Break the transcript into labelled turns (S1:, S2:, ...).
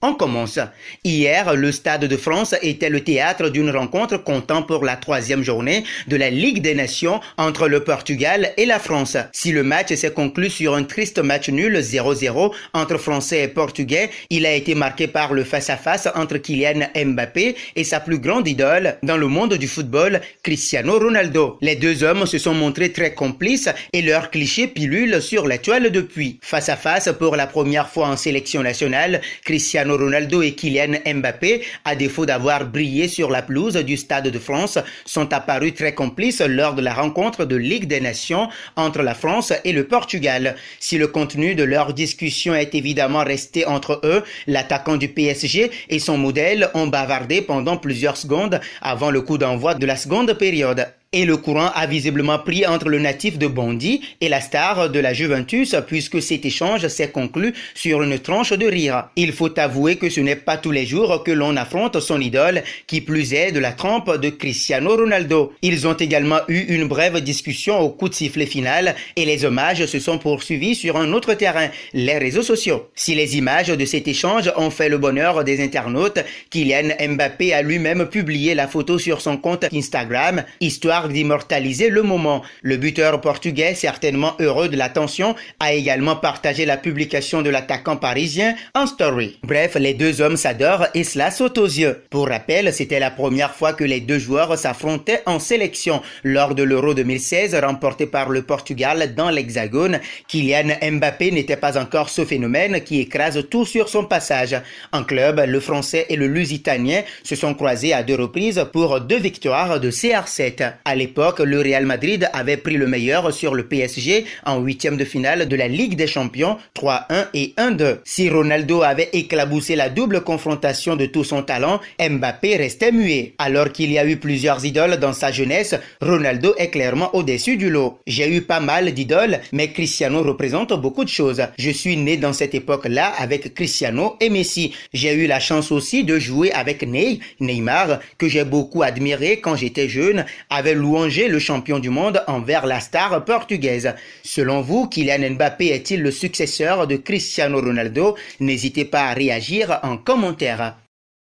S1: On commence. Hier, le Stade de France était le théâtre d'une rencontre comptant pour la troisième journée de la Ligue des Nations entre le Portugal et la France. Si le match s'est conclu sur un triste match nul 0-0 entre Français et Portugais, il a été marqué par le face-à-face entre Kylian Mbappé et sa plus grande idole dans le monde du football, Cristiano Ronaldo. Les deux hommes se sont montrés très complices et leurs clichés pilulent sur la toile depuis. Face à face, pour la première fois en sélection nationale, Cristiano Ronaldo et Kylian Mbappé, à défaut d'avoir brillé sur la pelouse du Stade de France, sont apparus très complices lors de la rencontre de Ligue des Nations entre la France et le Portugal. Si le contenu de leur discussion est évidemment resté entre eux, l'attaquant du PSG et son modèle ont bavardé pendant plusieurs secondes avant le coup d'envoi de la seconde période. Et le courant a visiblement pris entre le natif de Bondi et la star de la Juventus puisque cet échange s'est conclu sur une tranche de rire. Il faut avouer que ce n'est pas tous les jours que l'on affronte son idole qui plus est de la trempe de Cristiano Ronaldo. Ils ont également eu une brève discussion au coup de sifflet final et les hommages se sont poursuivis sur un autre terrain, les réseaux sociaux. Si les images de cet échange ont fait le bonheur des internautes, Kylian Mbappé a lui-même publié la photo sur son compte Instagram, histoire d'immortaliser le moment. Le buteur portugais, certainement heureux de l'attention, a également partagé la publication de l'attaquant parisien en story. Bref, les deux hommes s'adorent et cela saute aux yeux. Pour rappel, c'était la première fois que les deux joueurs s'affrontaient en sélection lors de l'Euro 2016 remporté par le Portugal dans l'Hexagone. Kylian Mbappé n'était pas encore ce phénomène qui écrase tout sur son passage. En club, le Français et le Lusitanien se sont croisés à deux reprises pour deux victoires de CR7. À l'époque, le Real Madrid avait pris le meilleur sur le PSG en huitième de finale de la Ligue des Champions 3-1 et 1-2. Si Ronaldo avait éclaboussé la double confrontation de tout son talent, Mbappé restait muet. Alors qu'il y a eu plusieurs idoles dans sa jeunesse, Ronaldo est clairement au-dessus du lot. J'ai eu pas mal d'idoles, mais Cristiano représente beaucoup de choses. Je suis né dans cette époque-là avec Cristiano et Messi. J'ai eu la chance aussi de jouer avec Ney, Neymar, que j'ai beaucoup admiré quand j'étais jeune, avec louanger le champion du monde envers la star portugaise. Selon vous, Kylian Mbappé est-il le successeur de Cristiano Ronaldo N'hésitez pas à réagir en commentaire.